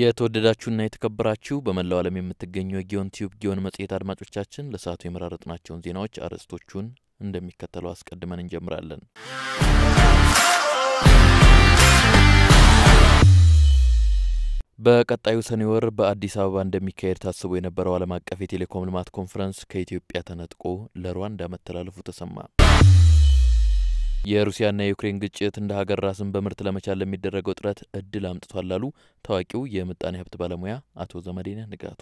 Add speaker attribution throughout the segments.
Speaker 1: የተወደዳችሁና የተከበራችሁ በመላው ዓለም የምትገኙ የጊዮን ቲዩብ ጊዮን መጽሔት አድማጮቻችን ለሰዓቱ የመራረጥናቸውን ዜናዎች አርዕስቶቹን እንደሚከተለው አስቀድመን እንጀምራለን። በቀጣዩ ሰኔ ወር በአዲስ አበባ እንደሚካሄድ ታስቦ የነበረው ዓለም አቀፍ የቴሌኮም ልማት ኮንፈረንስ ከኢትዮጵያ ተነጥቆ ለሩዋንዳ መተላለፉ ተሰማ። የሩሲያና የዩክሬን ግጭት እንደ ሀገር ራስን በምርት ለመቻል ለሚደረገው ጥረት እድል አምጥቷል ላሉ ታዋቂው የምጣኔ ሀብት ባለሙያ አቶ ዘመዴነህ ንጋቱ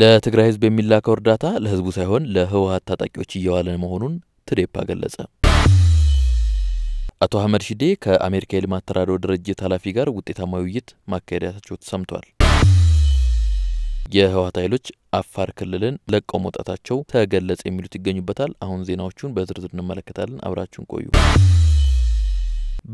Speaker 1: ለትግራይ ህዝብ የሚላከው እርዳታ ለህዝቡ ሳይሆን ለህወሀት ታጣቂዎች እየዋለ መሆኑን ትዴፓ ገለጸ። አቶ አህመድ ሺዴ ከአሜሪካ የልማት ተራድኦ ድርጅት ኃላፊ ጋር ውጤታማ ውይይት ማካሄዳቸው ተሰምቷል። የህወሓት ኃይሎች አፋር ክልልን ለቀው መውጣታቸው ተገለጸ የሚሉት ይገኙበታል። አሁን ዜናዎቹን በዝርዝር እንመለከታለን። አብራችሁን ቆዩ።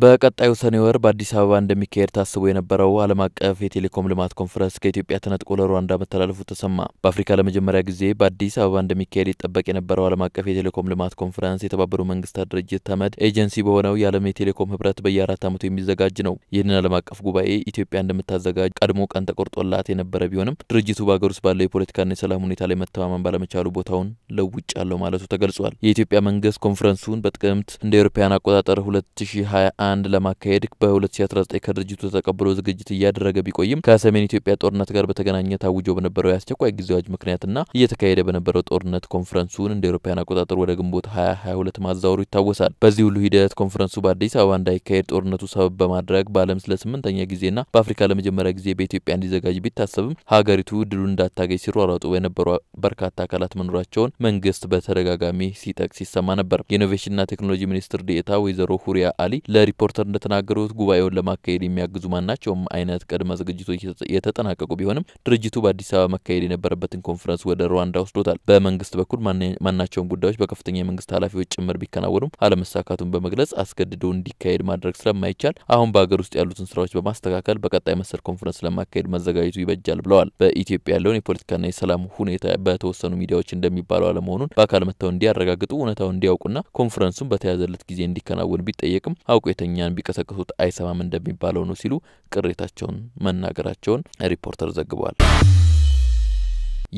Speaker 1: በቀጣዩ ሰኔ ወር በአዲስ አበባ እንደሚካሄድ ታስቦ የነበረው ዓለም አቀፍ የቴሌኮም ልማት ኮንፈረንስ ከኢትዮጵያ ተነጥቆ ለሩዋንዳ መተላለፉ ተሰማ። በአፍሪካ ለመጀመሪያ ጊዜ በአዲስ አበባ እንደሚካሄድ ይጠበቅ የነበረው ዓለም አቀፍ የቴሌኮም ልማት ኮንፈረንስ የተባበሩ መንግስታት ድርጅት ተመድ ኤጀንሲ በሆነው የዓለም የቴሌኮም ህብረት በየአራት ዓመቱ የሚዘጋጅ ነው። ይህንን ዓለም አቀፍ ጉባኤ ኢትዮጵያ እንደምታዘጋጅ ቀድሞ ቀን ተቆርጦላት የነበረ ቢሆንም ድርጅቱ በሀገር ውስጥ ባለው የፖለቲካና የሰላም ሁኔታ ላይ መተማመን ባለመቻሉ ቦታውን ለውጫለሁ ማለቱ ተገልጿል። የኢትዮጵያ መንግስት ኮንፈረንሱን በጥቅምት እንደ ኤሮፓያን አቆጣጠር 2020 አንድ ለማካሄድ በ2019 ከድርጅቱ ተቀብሎ ዝግጅት እያደረገ ቢቆይም ከሰሜን ኢትዮጵያ ጦርነት ጋር በተገናኘ ታውጆ በነበረው የአስቸኳይ ጊዜ አዋጅ ምክንያትና እየተካሄደ በነበረው ጦርነት ኮንፈረንሱን እንደ ኤሮፓያን አቆጣጠር ወደ ግንቦት 2022 ማዛወሩ ይታወሳል። በዚህ ሁሉ ሂደት ኮንፈረንሱ በአዲስ አበባ እንዳይካሄድ ጦርነቱ ሰበብ በማድረግ በዓለም ስለ ስምንተኛ ጊዜና በአፍሪካ ለመጀመሪያ ጊዜ በኢትዮጵያ እንዲዘጋጅ ቢታሰብም ሀገሪቱ ድሉን እንዳታገኝ ሲሯሯጡ የነበሩ በርካታ አካላት መኖራቸውን መንግስት በተደጋጋሚ ሲጠቅስ ይሰማ ነበር። የኢኖቬሽንና ቴክኖሎጂ ሚኒስትር ዴኤታ ወይዘሮ ሁሪያ አሊ ለ ለሪፖርተር እንደተናገሩት ጉባኤውን ለማካሄድ የሚያግዙ ማናቸውም አይነት ቅድመ ዝግጅቶች የተጠናቀቁ ቢሆንም ድርጅቱ በአዲስ አበባ መካሄድ የነበረበትን ኮንፈረንስ ወደ ሩዋንዳ ወስዶታል። በመንግስት በኩል ማናቸውም ጉዳዮች በከፍተኛ የመንግስት ኃላፊዎች ጭምር ቢከናወኑም አለመሳካቱን በመግለጽ አስገድዶ እንዲካሄድ ማድረግ ስለማይቻል አሁን በሀገር ውስጥ ያሉትን ስራዎች በማስተካከል በቀጣይ መሰል ኮንፈረንስ ለማካሄድ መዘጋጀቱ ይበጃል ብለዋል። በኢትዮጵያ ያለውን የፖለቲካና የሰላም ሁኔታ በተወሰኑ ሚዲያዎች እንደሚባለው አለመሆኑን በአካል መጥተው እንዲያረጋግጡ እውነታው እንዲያውቁና ኮንፈረንሱን በተያዘለት ጊዜ እንዲከናወን ቢጠየቅም አውቁ ስደተኛን ቢቀሰቅሱት አይሰማም እንደሚባለው ነው ሲሉ ቅሬታቸውን መናገራቸውን ሪፖርተር ዘግቧል።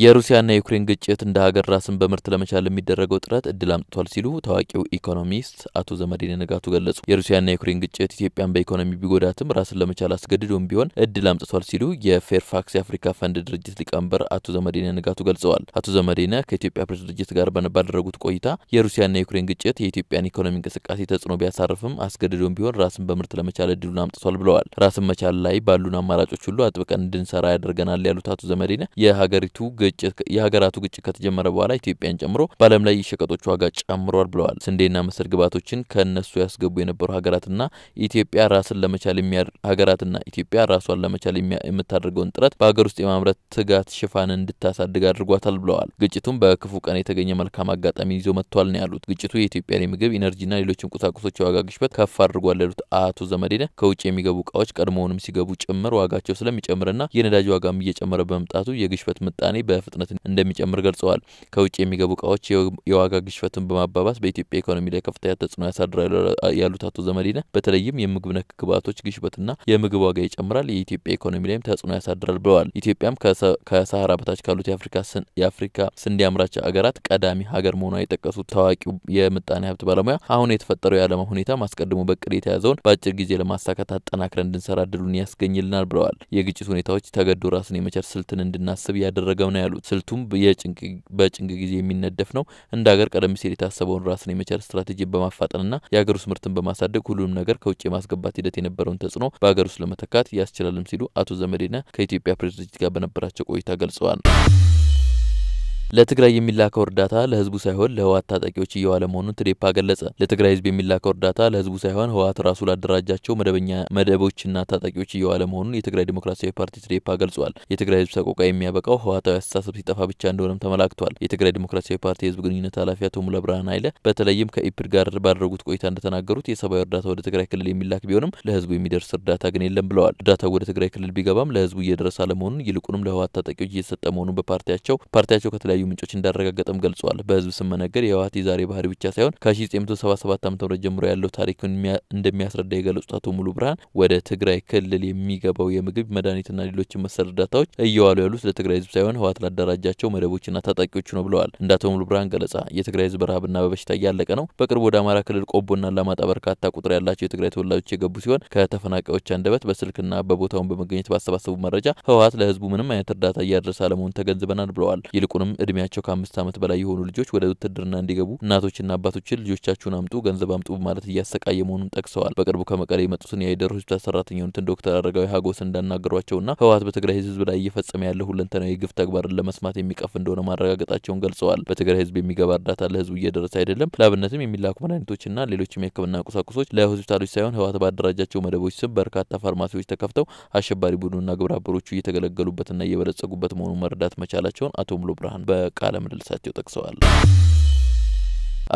Speaker 1: የሩሲያና የዩክሬን ግጭት እንደ ሀገር ራስን በምርት ለመቻል የሚደረገው ጥረት እድል አምጥቷል ሲሉ ታዋቂው ኢኮኖሚስት አቶ ዘመዴን ንጋቱ ገለጹ። የሩሲያና የዩክሬን ግጭት ኢትዮጵያን በኢኮኖሚ ቢጎዳትም ራስን ለመቻል አስገድዶም ቢሆን እድል አምጥቷል ሲሉ የፌርፋክስ የአፍሪካ ፈንድ ድርጅት ሊቀመንበር አቶ ዘመዴን ንጋቱ ገልጸዋል። አቶ ዘመዴነ ከኢትዮጵያ ፕሬስ ድርጅት ጋር ባደረጉት ቆይታ የሩሲያና የዩክሬን ግጭት የኢትዮጵያን ኢኮኖሚ እንቅስቃሴ ተጽዕኖ ቢያሳርፍም አስገድዶም ቢሆን ራስን በምርት ለመቻል እድሉን አምጥቷል ብለዋል። ራስን መቻል ላይ ባሉን አማራጮች ሁሉ አጥብቀን እንድንሰራ ያደርገናል ያሉት አቶ ዘመዴነ የሀገሪቱ ግጭት የሀገራቱ ግጭት ከተጀመረ በኋላ ኢትዮጵያን ጨምሮ በዓለም ላይ የሸቀጦች ዋጋ ጨምሯል ብለዋል። ስንዴና መሰል ግብዓቶችን ከእነሱ ያስገቡ የነበሩ ሀገራትና ኢትዮጵያ ራስን ለመቻል ሀገራትና ኢትዮጵያ ራሷን ለመቻል የምታደርገውን ጥረት በሀገር ውስጥ የማምረት ትጋት ሽፋን እንድታሳድግ አድርጓታል ብለዋል። ግጭቱም በክፉ ቀን የተገኘ መልካም አጋጣሚ ይዞ መጥቷል ነው ያሉት። ግጭቱ የኢትዮጵያን የምግብ ኢነርጂና ሌሎችም ቁሳቁሶች የዋጋ ግሽበት ከፍ አድርጓል ያሉት አቶ ዘመዴነ ከውጭ የሚገቡ እቃዎች ቀድሞውንም ሲገቡ ጭምር ዋጋቸው ስለሚጨምርና የነዳጅ ዋጋም እየጨመረ በመምጣቱ የግሽበት ምጣኔ በፍጥነት እንደሚጨምር ገልጸዋል። ከውጭ የሚገቡ እቃዎች የዋጋ ግሽበትን በማባባስ በኢትዮጵያ ኢኮኖሚ ላይ ከፍተኛ ተጽዕኖ ያሳድራሉ ያሉት አቶ ዘመዲነ በተለይም የምግብ ነክ ግብዓቶች ግሽበትና የምግብ ዋጋ ይጨምራል፣ የኢትዮጵያ ኢኮኖሚ ላይም ተጽዕኖ ያሳድራል ብለዋል። ኢትዮጵያም ከሰሃራ በታች ካሉት የአፍሪካ ስንዴ አምራች አገራት ቀዳሚ ሀገር መሆኗ የጠቀሱት ታዋቂው የምጣኔ ሀብት ባለሙያ አሁን የተፈጠረው የዓለማ ሁኔታ አስቀድሞ በቅድ የተያዘውን በአጭር ጊዜ ለማሳካት አጠናክረን እንድንሰራ እድሉን ያስገኝልናል ብለዋል። የግጭት ሁኔታዎች ተገዶ ራስን የመቸር ስልትን እንድናስብ ያደረገው ነው ነው ያሉት። ስልቱም በጭንቅ ጊዜ የሚነደፍ ነው። እንደ ሀገር ቀደም ሲል የታሰበውን ራስን የመቻል ስትራቴጂን በማፋጠንና የሀገር ውስጥ ምርትን በማሳደግ ሁሉንም ነገር ከውጭ የማስገባት ሂደት የነበረውን ተጽዕኖ በሀገር ውስጥ ለመተካት ያስችላልም ሲሉ አቶ ዘመዴነ ከኢትዮጵያ ፕሬስ ድርጅት ጋር በነበራቸው ቆይታ ገልጸዋል። ለትግራይ የሚላከው እርዳታ ለህዝቡ ሳይሆን ለህወሀት ታጣቂዎች እየዋለ መሆኑን ትዴፓ ገለጸ። ለትግራይ ህዝብ የሚላከው እርዳታ ለህዝቡ ሳይሆን ህወሀት ራሱ ላደራጃቸው መደበኛ መደቦችና ታጣቂዎች እየዋለ መሆኑን የትግራይ ዲሞክራሲያዊ ፓርቲ ትዴፓ ገልጿል። የትግራይ ህዝብ ሰቆቃ የሚያበቃው ህወሀታዊ አስተሳሰብ ሲጠፋ ብቻ እንደሆነም ተመላክቷል። የትግራይ ዲሞክራሲያዊ ፓርቲ የህዝብ ግንኙነት ኃላፊ አቶ ሙላ ብርሃን ኃይለ በተለይም ከኢፕድ ጋር ባደረጉት ቆይታ እንደተናገሩት የሰብአዊ እርዳታ ወደ ትግራይ ክልል የሚላክ ቢሆንም ለህዝቡ የሚደርስ እርዳታ ግን የለም ብለዋል። እርዳታው ወደ ትግራይ ክልል ቢገባም ለህዝቡ እየደረሰ አለመሆኑን ይልቁንም ለህወሀት ታጣቂዎች እየተሰጠ መሆኑን በፓርቲያቸው ፓርቲያቸው ከተለያዩ ከተለያዩ ምንጮች እንዳረጋገጠም ገልጸዋል። በህዝብ ስመነገር የህወሓት የዛሬ ባህሪ ብቻ ሳይሆን ከ1977 ዓ.ም ጀምሮ ያለው ታሪክ እንደሚያስረዳ የገለጹት አቶ ሙሉ ብርሃን ወደ ትግራይ ክልል የሚገባው የምግብ መድኃኒትና ሌሎችን መሰል እርዳታዎች እየዋሉ ያሉት ለትግራይ ህዝብ ሳይሆን ህወሓት ላደራጃቸው መደቦችና ታጣቂዎቹ ነው ብለዋል። እንደ አቶ ሙሉ ብርሃን ገለጻ የትግራይ ህዝብ በረሃብና በበሽታ እያለቀ ነው። በቅርቡ ወደ አማራ ክልል ቆቦና ለማጣ በርካታ ቁጥር ያላቸው የትግራይ ተወላጆች የገቡ ሲሆን ከተፈናቃዮች አንደበት በስልክና በቦታውን በመገኘት ባሰባሰቡ መረጃ ህወሓት ለህዝቡ ምንም አይነት እርዳታ እያደረሰ አለመሆኑን ተገንዝበናል ብለዋል። ይልቁንም እድሜያቸው ከአምስት ዓመት በላይ የሆኑ ልጆች ወደ ውትድርና እንዲገቡ እናቶችና አባቶችን ልጆቻችሁን አምጡ፣ ገንዘብ አምጡ ማለት እያሰቃየ መሆኑን ጠቅሰዋል። በቅርቡ ከመቀሌ የመጡትን የአይደር ሆስፒታል ሰራተኛ የሆኑትን ዶክተር አረጋዊ ሀጎስ እንዳናገሯቸውና ህወሓት በትግራይ ህዝብ ላይ እየፈጸመ ያለ ሁለንተናዊ ግፍ ተግባርን ለመስማት የሚቀፍ እንደሆነ ማረጋገጣቸውን ገልጸዋል። በትግራይ ህዝብ የሚገባ እርዳታ ለህዝቡ እየደረሰ አይደለም። ለአብነትም የሚላኩ መድኃኒቶችና ሌሎችም የህክምና ቁሳቁሶች ለሆስፒታሎች ሳይሆን ህወሓት ባደራጃቸው መደቦች ስም በርካታ ፋርማሲዎች ተከፍተው አሸባሪ ቡድኑና ግብረ አበሮቹ እየተገለገሉበትና እየበለጸጉበት መሆኑን መረዳት መቻላቸውን አቶ ሙሉ ብርሃን በቃለ ምልልሳቸው ጠቅሰዋል።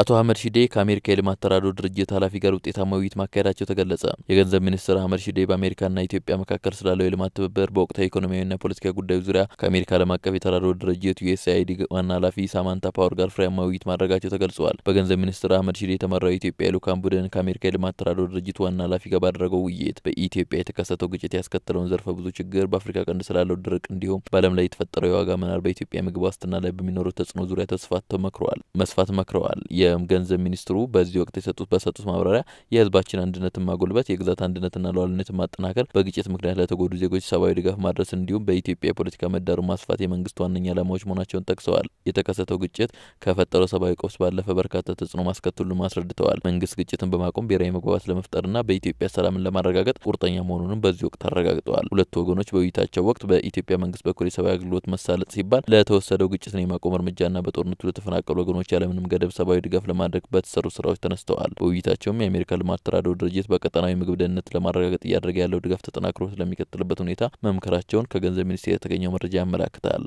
Speaker 1: አቶ አህመድ ሺዴ ከአሜሪካ የልማት ተራድኦ ድርጅት ኃላፊ ጋር ውጤታማ ውይይት ማካሄዳቸው ተገለጸ። የገንዘብ ሚኒስትር አህመድ ሺዴ በአሜሪካና ኢትዮጵያ መካከል ስላለው የልማት ትብብር በወቅታዊ ኢኮኖሚያዊና ፖለቲካዊ ጉዳዮች ዙሪያ ከአሜሪካ ዓለም አቀፍ የተራድኦ ድርጅት ዩኤስአይዲ ዋና ኃላፊ ሳማንታ ፓወር ጋር ፍሬያማ ውይይት ማድረጋቸው ተገልጸዋል። በገንዘብ ሚኒስትር አህመድ ሺዴ የተመራው የኢትዮጵያ የልኡካን ቡድን ከአሜሪካ የልማት ተራድኦ ድርጅት ዋና ኃላፊ ጋር ባደረገው ውይይት በኢትዮጵያ የተከሰተው ግጭት ያስከተለውን ዘርፈ ብዙ ችግር፣ በአፍሪካ ቀንድ ስላለው ድርቅ እንዲሁም በዓለም ላይ የተፈጠረው የዋጋ መናር፣ በኢትዮጵያ የምግብ ዋስትና ላይ በሚኖረው ተጽዕኖ ዙሪያ ተስፋት መክረዋል መስፋት መክረዋል። የገንዘብ ሚኒስትሩ በዚህ ወቅት የሰጡት በሰጡት ማብራሪያ የህዝባችን አንድነትን ማጎልበት፣ የግዛት አንድነትና ሉዓላዊነትን ማጠናከር፣ በግጭት ምክንያት ለተጎዱ ዜጎች ሰብአዊ ድጋፍ ማድረስ እንዲሁም በኢትዮጵያ የፖለቲካ ምህዳሩ ማስፋት የመንግስት ዋነኛ ዓላማዎች መሆናቸውን ጠቅሰዋል። የተከሰተው ግጭት ከፈጠረው ሰብአዊ ቀውስ ባለፈ በርካታ ተጽዕኖ ማስከትሉ አስረድተዋል። መንግስት ግጭትን በማቆም ብሔራዊ መግባባት ለመፍጠርና በኢትዮጵያ ሰላምን ለማረጋገጥ ቁርጠኛ መሆኑንም በዚህ ወቅት አረጋግጠዋል። ሁለቱ ወገኖች በውይይታቸው ወቅት በኢትዮጵያ መንግስት በኩል የሰብአዊ አገልግሎት መሳለጥ ሲባል ለተወሰደው ግጭትን የማቆም እርምጃና በጦርነቱ ለተፈናቀሉ ወገኖች ያለምንም ገደብ ሰብአዊ ድጋፍ ድጋፍ ለማድረግ በተሰሩ ስራዎች ተነስተዋል። በውይይታቸውም የአሜሪካ ልማት ተራድኦ ድርጅት በቀጠናዊ ምግብ ደህንነት ለማረጋገጥ እያደረገ ያለው ድጋፍ ተጠናክሮ ስለሚቀጥልበት ሁኔታ መምከራቸውን ከገንዘብ ሚኒስቴር የተገኘው መረጃ ያመላክታል።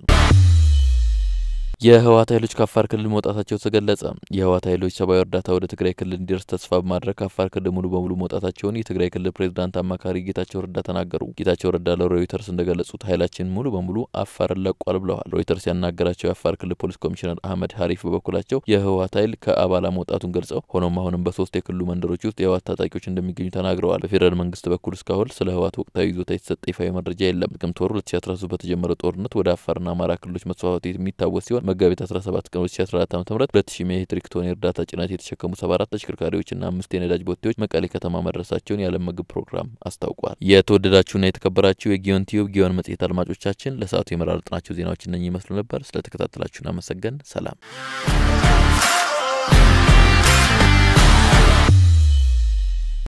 Speaker 1: የህወሓት ኃይሎች ከአፋር ክልል መውጣታቸው ተገለጸ። የህወሓት ኃይሎች ሰብአዊ እርዳታ ወደ ትግራይ ክልል እንዲደርስ ተስፋ በማድረግ ከአፋር ክልል ሙሉ በሙሉ መውጣታቸውን የትግራይ ክልል ፕሬዚዳንት አማካሪ ጌታቸው ረዳ ተናገሩ። ጌታቸው ረዳ ለሮይተርስ እንደገለጹት ኃይላችን ሙሉ በሙሉ አፋርን ለቋል ብለዋል። ሮይተርስ ያናገራቸው የአፋር ክልል ፖሊስ ኮሚሽነር አህመድ ሀሪፍ በበኩላቸው የህወሓት ኃይል ከአባላ መውጣቱን ገልጸው ሆኖም አሁንም በሶስት የክልሉ መንደሮች ውስጥ የህወሓት ታጣቂዎች እንደሚገኙ ተናግረዋል። በፌዴራል መንግስት በኩል እስካሁን ስለ ህወሓት ወቅታዊ ይዞታ የተሰጠ ይፋዊ መረጃ የለም። ጥቅምት ወር 2013 በተጀመረ ጦርነት ወደ አፋርና አማራ ክልሎች መስፋፋት የሚታወስ ሲሆን መጋቢት 17 ቀን 2014 ዓ ም 2000 ሜትሪክ ቶን የእርዳታ ጭነት የተሸከሙ 74 ተሽከርካሪዎችና አምስት የነዳጅ ቦቴዎች መቀሌ ከተማ መድረሳቸውን የዓለም ምግብ ፕሮግራም አስታውቋል። የተወደዳችሁና የተከበራችሁ የጊዮን ቲዩብ ጊዮን መጽሔት አድማጮቻችን ለሰዓቱ የመራረጥናቸው ዜናዎች እነኝህ ይመስሉ ነበር። ስለተከታተላችሁ አመሰገን። ሰላም።